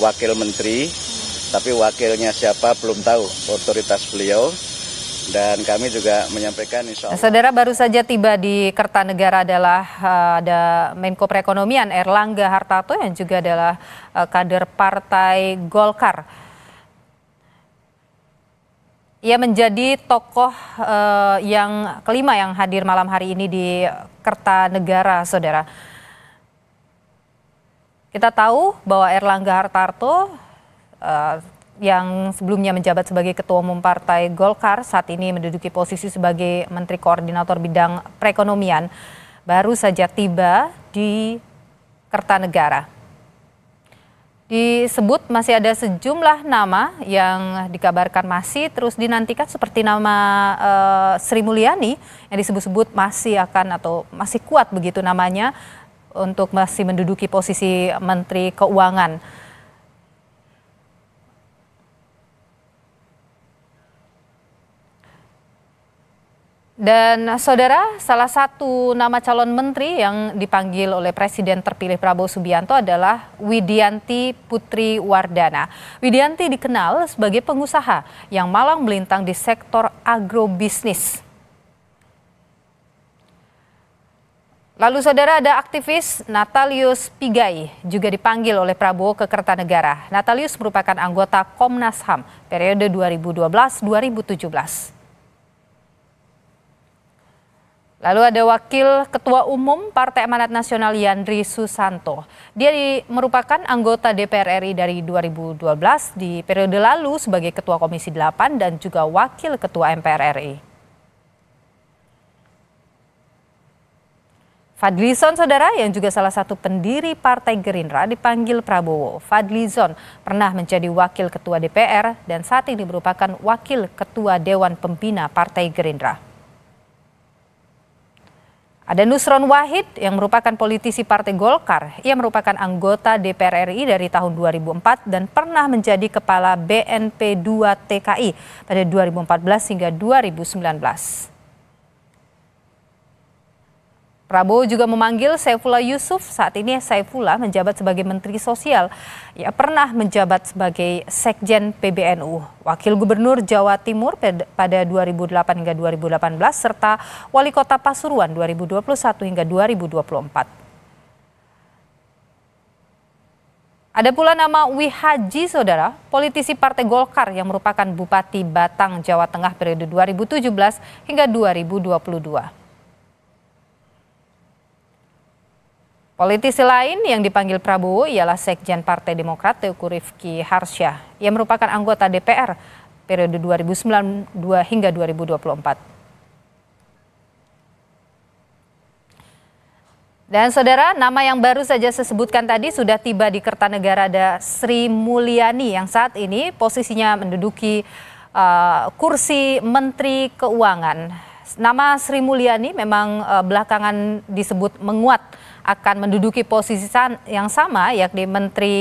wakil menteri, tapi wakilnya siapa belum tahu otoritas beliau. Dan kami juga menyampaikan insya Allah. Saudara baru saja tiba di Kertanegara adalah eh, ada Menko Perekonomian Erlangga Hartarto yang juga adalah eh, kader Partai Golkar. Ia menjadi tokoh eh, yang kelima yang hadir malam hari ini di Kertanegara, saudara. Kita tahu bahwa Erlangga Hartarto uh, yang sebelumnya menjabat sebagai Ketua Umum Partai Golkar saat ini menduduki posisi sebagai Menteri Koordinator Bidang Perekonomian baru saja tiba di Kertanegara. Disebut masih ada sejumlah nama yang dikabarkan masih terus dinantikan seperti nama e, Sri Mulyani yang disebut-sebut masih akan atau masih kuat begitu namanya untuk masih menduduki posisi Menteri Keuangan. Dan saudara, salah satu nama calon menteri yang dipanggil oleh Presiden terpilih Prabowo Subianto adalah Widianti Putri Wardana. Widianti dikenal sebagai pengusaha yang malang melintang di sektor agrobisnis. Lalu saudara ada aktivis Natalius Pigai juga dipanggil oleh Prabowo ke Kertanegara. Natalius merupakan anggota Komnas HAM periode 2012-2017. Lalu ada Wakil Ketua Umum Partai Amanat Nasional Yandri Susanto. Dia di, merupakan anggota DPR RI dari 2012 di periode lalu sebagai Ketua Komisi 8 dan juga Wakil Ketua MPR RI. Fadlizon, saudara, yang juga salah satu pendiri Partai Gerindra, dipanggil Prabowo. Fadlizon pernah menjadi wakil ketua DPR dan saat ini merupakan wakil ketua Dewan Pembina Partai Gerindra. Ada Nusron Wahid yang merupakan politisi Partai Golkar. Ia merupakan anggota DPR RI dari tahun 2004 dan pernah menjadi kepala BNP 2 TKI pada 2014 hingga 2019. Prabowo juga memanggil Saifullah Yusuf. Saat ini Saifullah menjabat sebagai Menteri Sosial. Ia pernah menjabat sebagai Sekjen PBNU, Wakil Gubernur Jawa Timur pada 2008 hingga 2018 serta Wali Kota Pasuruan 2021 hingga 2024. Ada pula nama Wihaji, saudara, politisi Partai Golkar yang merupakan Bupati Batang, Jawa Tengah periode 2017 hingga 2022. Politisi lain yang dipanggil Prabowo ialah Sekjen Partai Demokrat Teuku Rifki Harsyah yang merupakan anggota DPR periode 2009 hingga 2024. Dan saudara, nama yang baru saja saya sebutkan tadi sudah tiba di Kertanegara ada Sri Mulyani yang saat ini posisinya menduduki uh, kursi Menteri Keuangan. Nama Sri Mulyani memang eh, belakangan disebut menguat akan menduduki posisi yang sama yakni Menteri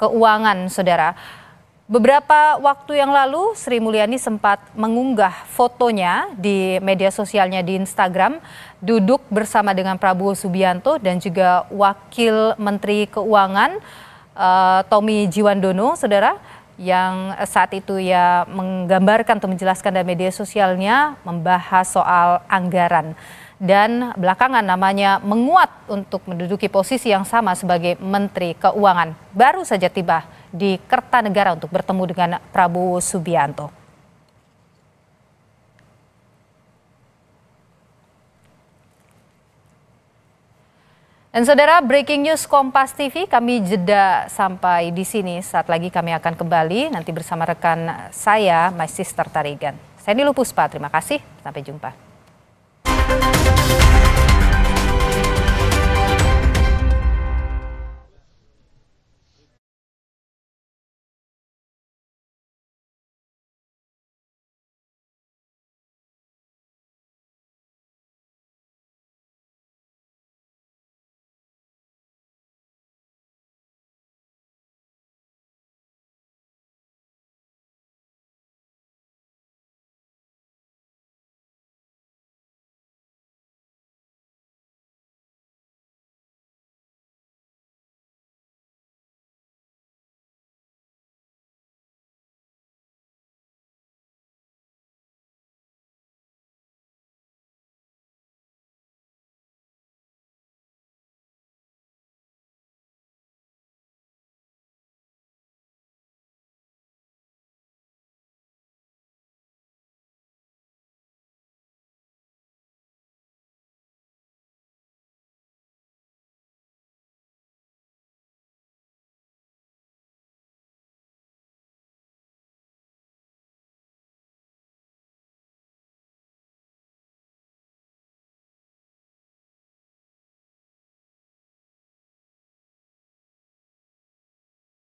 Keuangan, Saudara. Beberapa waktu yang lalu Sri Mulyani sempat mengunggah fotonya di media sosialnya di Instagram duduk bersama dengan Prabowo Subianto dan juga Wakil Menteri Keuangan eh, Tommy Jiwandono, Saudara yang eh, saat itu ya menggambarkan atau menjelaskan dari media sosialnya membahas soal anggaran dan belakangan namanya menguat untuk menduduki posisi yang sama sebagai Menteri Keuangan. Baru saja tiba di Kertanegara untuk bertemu dengan Prabowo Subianto. Dan saudara, breaking news Kompas TV, kami jeda sampai di sini. Saat lagi kami akan kembali, nanti bersama rekan saya, my sister Tarigan. Saya Nilu Puspa, terima kasih, sampai jumpa.